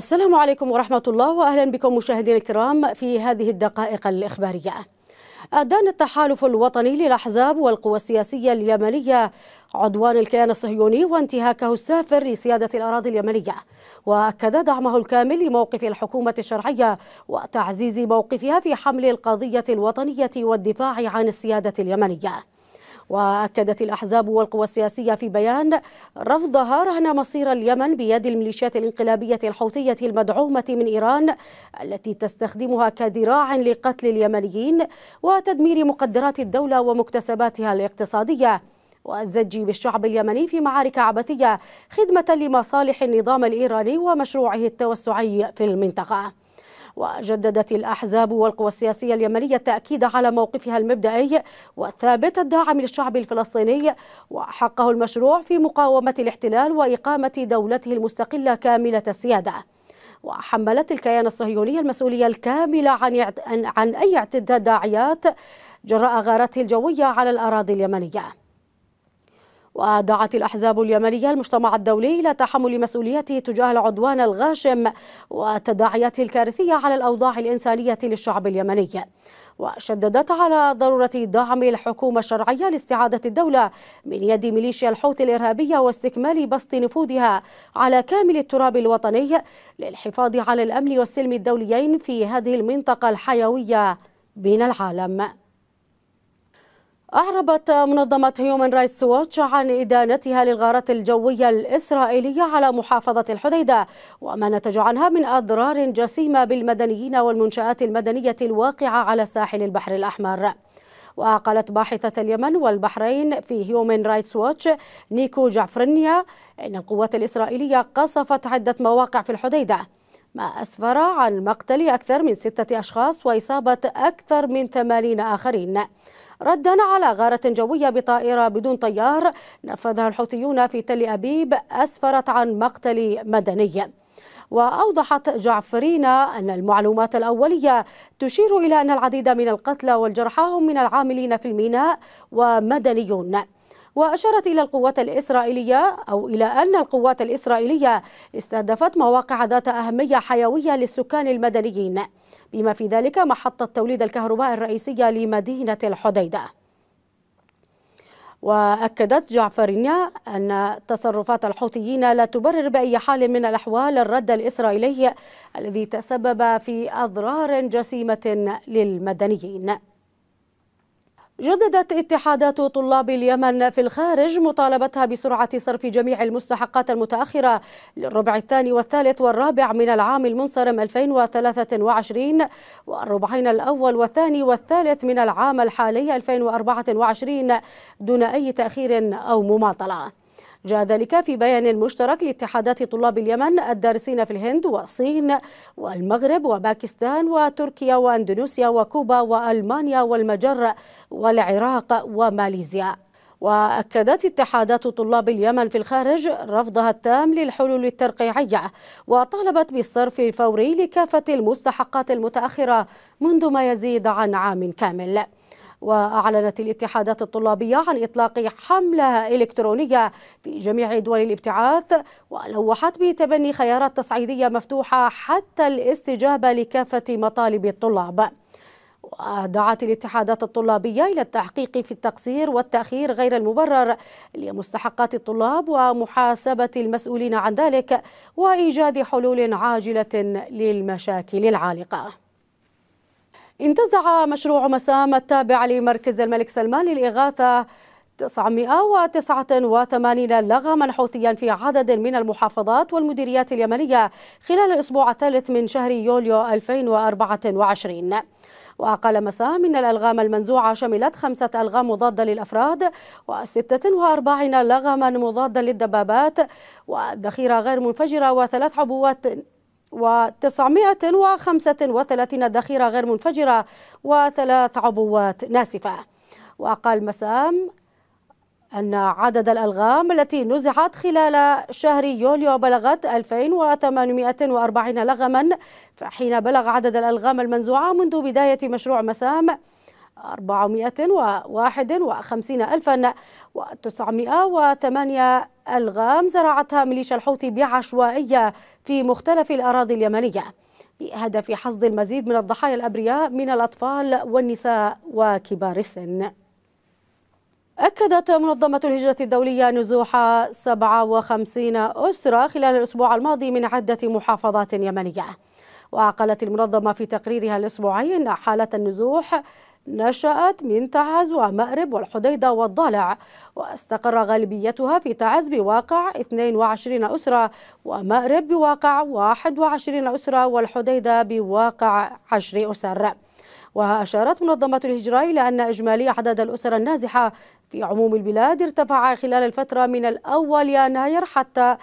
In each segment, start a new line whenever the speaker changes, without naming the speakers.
السلام عليكم ورحمة الله وأهلا بكم مشاهدينا الكرام في هذه الدقائق الإخبارية أدان التحالف الوطني للأحزاب والقوى السياسية اليمنية عدوان الكيان الصهيوني وانتهاكه السافر لسيادة الأراضي اليمنية وأكد دعمه الكامل لموقف الحكومة الشرعية وتعزيز موقفها في حمل القضية الوطنية والدفاع عن السيادة اليمنية وأكدت الأحزاب والقوى السياسية في بيان رفضها رهن مصير اليمن بيد الميليشيات الانقلابية الحوثية المدعومة من إيران التي تستخدمها كذراع لقتل اليمنيين وتدمير مقدرات الدولة ومكتسباتها الاقتصادية والزج بالشعب اليمني في معارك عبثية خدمة لمصالح النظام الإيراني ومشروعه التوسعي في المنطقة وجددت الأحزاب والقوى السياسية اليمنية التأكيد على موقفها المبدئي والثابت الداعم للشعب الفلسطيني وحقه المشروع في مقاومة الاحتلال وإقامة دولته المستقلة كاملة السيادة وحملت الكيان الصهيوني المسؤولية الكاملة عن, عن أي داعيات جراء غارته الجوية على الأراضي اليمنية ودعت الأحزاب اليمنية المجتمع الدولي إلى تحمل مسؤوليته تجاه العدوان الغاشم وتداعياته الكارثية على الأوضاع الإنسانية للشعب اليمني وشددت على ضرورة دعم الحكومة الشرعية لاستعادة الدولة من يد ميليشيا الحوثي الإرهابية واستكمال بسط نفوذها على كامل التراب الوطني للحفاظ على الأمن والسلم الدوليين في هذه المنطقة الحيوية بين العالم أعربت منظمة هيومن رايتس ووتش عن إدانتها للغارات الجوية الإسرائيلية على محافظة الحديدة وما نتج عنها من أضرار جسيمة بالمدنيين والمنشآت المدنية الواقعة على ساحل البحر الأحمر وقالت باحثة اليمن والبحرين في هيومن رايتس ووتش نيكو جعفرنيا إن القوات الإسرائيلية قصفت عدة مواقع في الحديدة ما أسفر عن مقتل أكثر من ستة أشخاص وإصابة أكثر من ثمانين آخرين ردا على غارة جوية بطائرة بدون طيار نفذها الحوثيون في تل أبيب أسفرت عن مقتل مدني وأوضحت جعفرينا أن المعلومات الأولية تشير إلى أن العديد من القتلى والجرحى هم من العاملين في الميناء ومدنيون وأشارت إلى القوات الإسرائيلية أو إلى أن القوات الإسرائيلية استهدفت مواقع ذات أهمية حيوية للسكان المدنيين بما في ذلك محطة توليد الكهرباء الرئيسية لمدينة الحديدة وأكدت جعفرينيا أن تصرفات الحوثيين لا تبرر بأي حال من الأحوال الرد الإسرائيلي الذي تسبب في أضرار جسيمة للمدنيين جددت اتحادات طلاب اليمن في الخارج مطالبتها بسرعة صرف جميع المستحقات المتأخرة للربع الثاني والثالث والرابع من العام المنصرم 2023 والربعين الأول والثاني والثالث من العام الحالي 2024 دون أي تأخير أو مماطلة جاء ذلك في بيان مشترك لاتحادات طلاب اليمن الدارسين في الهند والصين والمغرب وباكستان وتركيا واندونيسيا وكوبا والمانيا والمجر والعراق وماليزيا واكدت اتحادات طلاب اليمن في الخارج رفضها التام للحلول الترقيعيه وطالبت بالصرف الفوري لكافه المستحقات المتاخره منذ ما يزيد عن عام كامل وأعلنت الاتحادات الطلابية عن إطلاق حملة إلكترونية في جميع دول الابتعاث ولوحت بتبني خيارات تصعيدية مفتوحة حتى الاستجابة لكافة مطالب الطلاب ودعت الاتحادات الطلابية إلى التحقيق في التقصير والتأخير غير المبرر لمستحقات الطلاب ومحاسبة المسؤولين عن ذلك وإيجاد حلول عاجلة للمشاكل العالقة انتزع مشروع مسام التابع لمركز الملك سلمان للإغاثة 989 لغما حوثيا في عدد من المحافظات والمديريات اليمنية خلال الأسبوع الثالث من شهر يوليو 2024 وقال مساء من الألغام المنزوعة شملت خمسة ألغام مضادة للأفراد وستة وأربعين لغما مضادا للدبابات وذخيرة غير منفجرة وثلاث عبوات و935 ذخيرة غير منفجرة وثلاث عبوات ناسفة وقال مسام أن عدد الألغام التي نزعت خلال شهر يوليو بلغت 2840 لغما حين بلغ عدد الألغام المنزوعة منذ بداية مشروع مسام 451 ألفا و908 ألغام زرعتها ميليشيا الحوثي بعشوائية في مختلف الأراضي اليمنية بهدف حصد المزيد من الضحايا الأبرياء من الأطفال والنساء وكبار السن أكدت منظمة الهجرة الدولية نزوح 57 أسرة خلال الأسبوع الماضي من عدة محافظات يمنية وأعقلت المنظمة في تقريرها الأسبوعي أن حالة النزوح نشأت من تعز ومأرب والحديدة والضالع واستقر غالبيتها في تعز بواقع 22 أسرة ومأرب بواقع 21 أسرة والحديدة بواقع 10 أسر وأشارت منظمة الهجرة إلى أن إجمالي عدد الأسر النازحة في عموم البلاد ارتفع خلال الفترة من الأول يناير حتى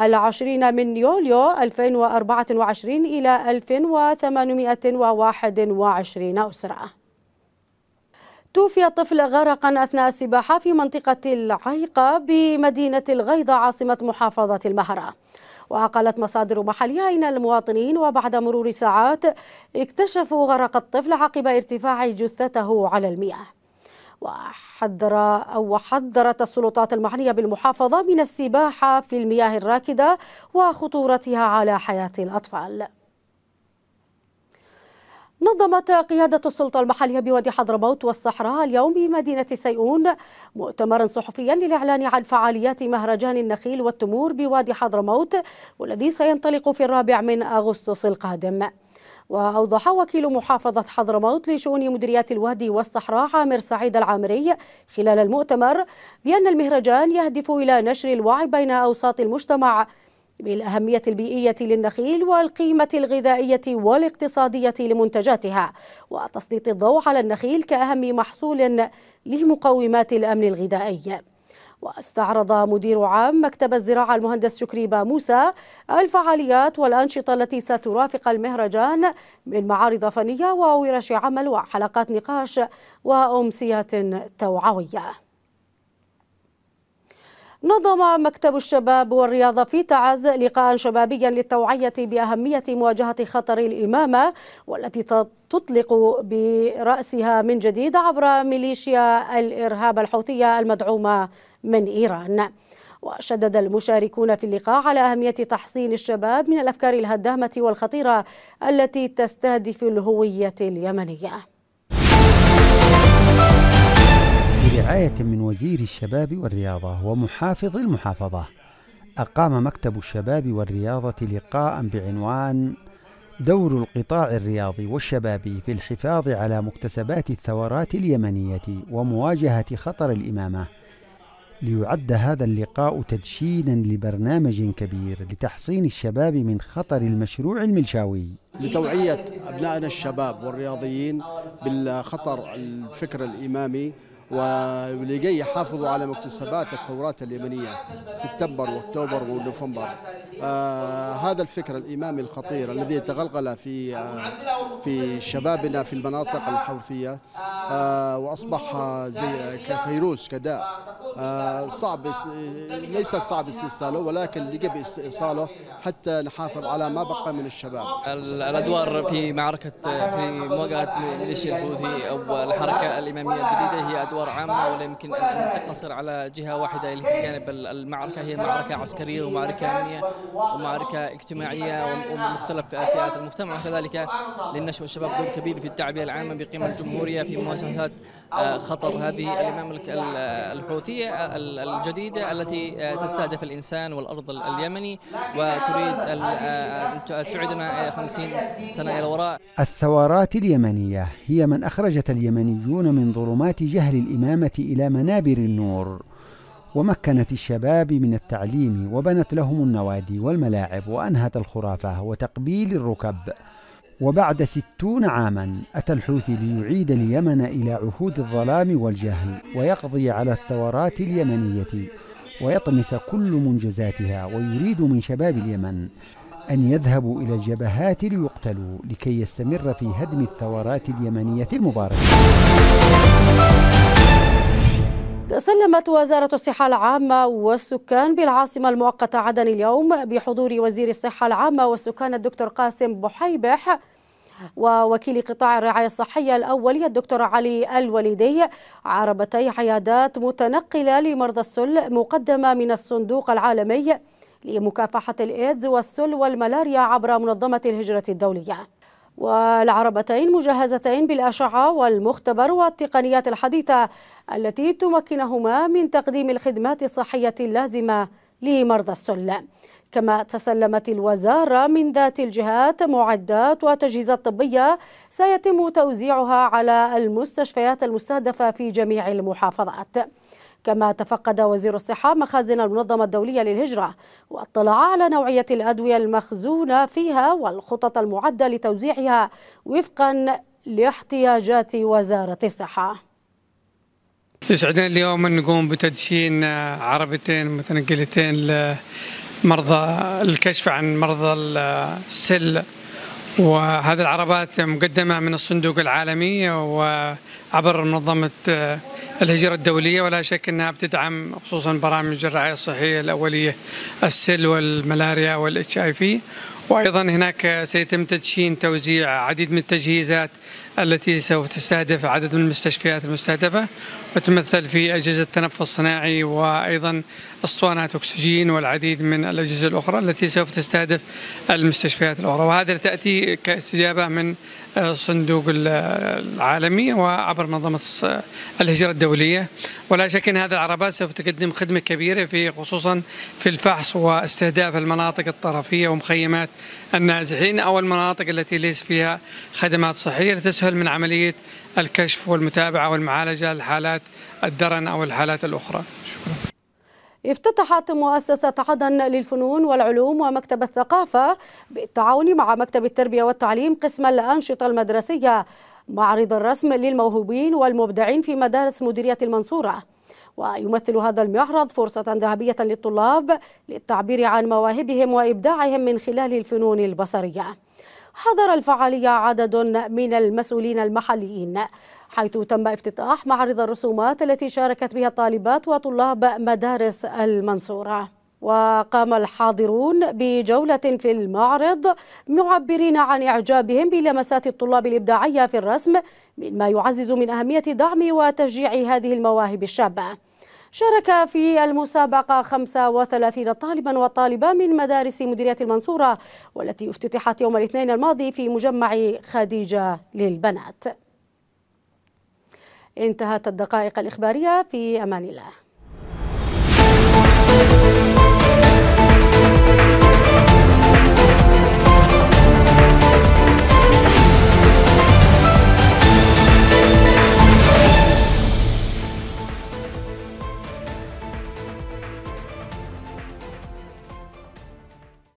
العشرين من يوليو 2024 إلى 1821 أسرة توفي طفل غرقا أثناء السباحة في منطقة العيقة بمدينة الغيضة عاصمة محافظة المهرة وقالت مصادر محلية إن المواطنين وبعد مرور ساعات اكتشفوا غرق الطفل عقب ارتفاع جثته على المياه وحذر أو حذرت السلطات المعنية بالمحافظة من السباحة في المياه الراكدة وخطورتها على حياة الأطفال نظمت قيادة السلطة المحلية بوادي حضرموت والصحراء اليوم بمدينة سيئون مؤتمرا صحفيا للإعلان عن فعاليات مهرجان النخيل والتمور بوادي حضرموت والذي سينطلق في الرابع من أغسطس القادم وأوضح وكيل محافظة حضرموت لشؤون مديريات الوادي والصحراء عامر سعيد العامري خلال المؤتمر بأن المهرجان يهدف إلى نشر الوعي بين أوساط المجتمع بالأهمية البيئية للنخيل والقيمة الغذائية والاقتصادية لمنتجاتها وتسليط الضوء على النخيل كأهم محصول لمقومات الأمن الغذائي واستعرض مدير عام مكتب الزراعة المهندس شكري موسى الفعاليات والأنشطة التي سترافق المهرجان من معارض فنية وورش عمل وحلقات نقاش وأمسيات توعوية نظم مكتب الشباب والرياضة في تعز لقاء شبابيا للتوعية بأهمية مواجهة خطر الإمامة والتي تطلق برأسها من جديد عبر ميليشيا الإرهاب الحوثية المدعومة من إيران وشدد المشاركون في اللقاء على أهمية تحصين الشباب من الأفكار الهدامة والخطيرة التي تستهدف الهوية اليمنية
برعاية من وزير الشباب والرياضة ومحافظ المحافظة أقام مكتب الشباب والرياضة لقاء بعنوان دور القطاع الرياضي والشبابي في الحفاظ على مكتسبات الثورات اليمنية ومواجهة خطر الإمامة ليعد هذا اللقاء تدشينا لبرنامج كبير لتحصين الشباب من خطر المشروع الملشاوي لتوعية أبنائنا الشباب والرياضيين بالخطر الفكر الإمامي ولكي يحافظوا على مكتسبات الثورات اليمنية سبتمبر واكتوبر ونوفمبر آه هذا الفكر الإمامي الخطير الذي تغلغل في آه في شبابنا في المناطق الحوثية آه وأصبح زي كفيروس كداء آه صعب ليس صعب استئصاله ولكن يجب استئصاله حتى نحافظ على ما بقى من الشباب الأدوار في
معركة في مواجهة ميليشيا الحوثي أو الحركة الإمامية الجديدة هي أدوار أدوار عامة ولا يمكن أن تقتصر على جهة واحدة اللي هي جانب المعركة هي معركة عسكرية ومعركة أمنية ومعركة اجتماعية ومختلف فئات المجتمع كذلك للنشوة الشباب دور كبير في التعبئة العامة بقيمة الجمهورية في مواجهة آه، خطر هذه الإمام الحوثية آه، الجديدة التي آه، تستهدف الإنسان والأرض اليمني وتريد ان تعيدنا 50 سنة إلى الوراء
الثورات اليمنية هي من أخرجت اليمنيون من ظلمات جهل الإمامة إلى منابر النور ومكنت الشباب من التعليم وبنت لهم النوادي والملاعب وأنهت الخرافة وتقبيل الركب وبعد ستون عاما أتى الحوثي ليعيد اليمن إلى عهود الظلام والجهل ويقضي على الثورات اليمنية ويطمس كل منجزاتها ويريد من شباب اليمن أن يذهبوا إلى الجبهات ليقتلوا لكي يستمر في هدم الثورات اليمنية المباركة
سلمت وزارة الصحة العامة والسكان بالعاصمة المؤقتة عدن اليوم بحضور وزير الصحة العامة والسكان الدكتور قاسم بحيبح ووكيل قطاع الرعاية الصحية الأولي الدكتور علي الوليدي عربتي عيادات متنقلة لمرضى السل مقدمة من الصندوق العالمي لمكافحة الإيدز والسل والملاريا عبر منظمة الهجرة الدولية والعربتين مجهزتين بالأشعة والمختبر والتقنيات الحديثة التي تمكنهما من تقديم الخدمات الصحية اللازمة لمرضى السل كما تسلمت الوزارة من ذات الجهات معدات وتجهيزات طبية سيتم توزيعها على المستشفيات المستهدفة في جميع المحافظات كما تفقد وزير الصحة مخازن المنظمة الدولية للهجرة واطلع على نوعية الأدوية المخزونة فيها والخطط المعدة لتوزيعها وفقا لاحتياجات وزارة الصحة
يسعدنا اليوم أن نقوم بتدشين عربتين متنقلتين لمرضى الكشف عن مرضى السل وهذه العربات مقدمة من الصندوق العالمي و عبر منظمة آه، الهجرة الدولية ولا شك أنها بتدعم خصوصا برامج الرعاية الصحية الأولية السل والملاريا والاتش اي في وايضا هناك سيتم تدشين توزيع عديد من التجهيزات التي سوف تستهدف عدد من المستشفيات المستهدفه وتمثل في اجهزه تنفس صناعي وايضا اسطوانات اكسجين والعديد من الاجهزه الاخرى التي سوف تستهدف المستشفيات الاخرى وهذا تاتي كاستجابه من الصندوق آه، آه، العالمي وعبر عبر منظمة الهجرة الدولية ولا شك أن هذه العربات سوف تقدم خدمة كبيرة في خصوصا في الفحص واستهداف المناطق الطرفية ومخيمات النازحين أو المناطق التي ليس فيها خدمات صحية لتسهل من عملية الكشف والمتابعة والمعالجة لحالات الدرن أو الحالات الأخرى شكرا.
افتتحت مؤسسة عدن للفنون والعلوم ومكتب الثقافة بالتعاون مع مكتب التربية والتعليم قسم الأنشطة المدرسية معرض الرسم للموهوبين والمبدعين في مدارس مديرية المنصورة ويمثل هذا المعرض فرصة ذهبية للطلاب للتعبير عن مواهبهم وإبداعهم من خلال الفنون البصرية حضر الفعالية عدد من المسؤولين المحليين حيث تم افتتاح معرض الرسومات التي شاركت بها الطالبات وطلاب مدارس المنصورة وقام الحاضرون بجولة في المعرض معبرين عن إعجابهم بلمسات الطلاب الإبداعية في الرسم مما يعزز من أهمية دعم وتشجيع هذه المواهب الشابة شارك في المسابقة 35 طالبا وطالبة من مدارس مديرية المنصورة والتي افتتحت يوم الاثنين الماضي في مجمع خديجة للبنات انتهت الدقائق الإخبارية في أمان الله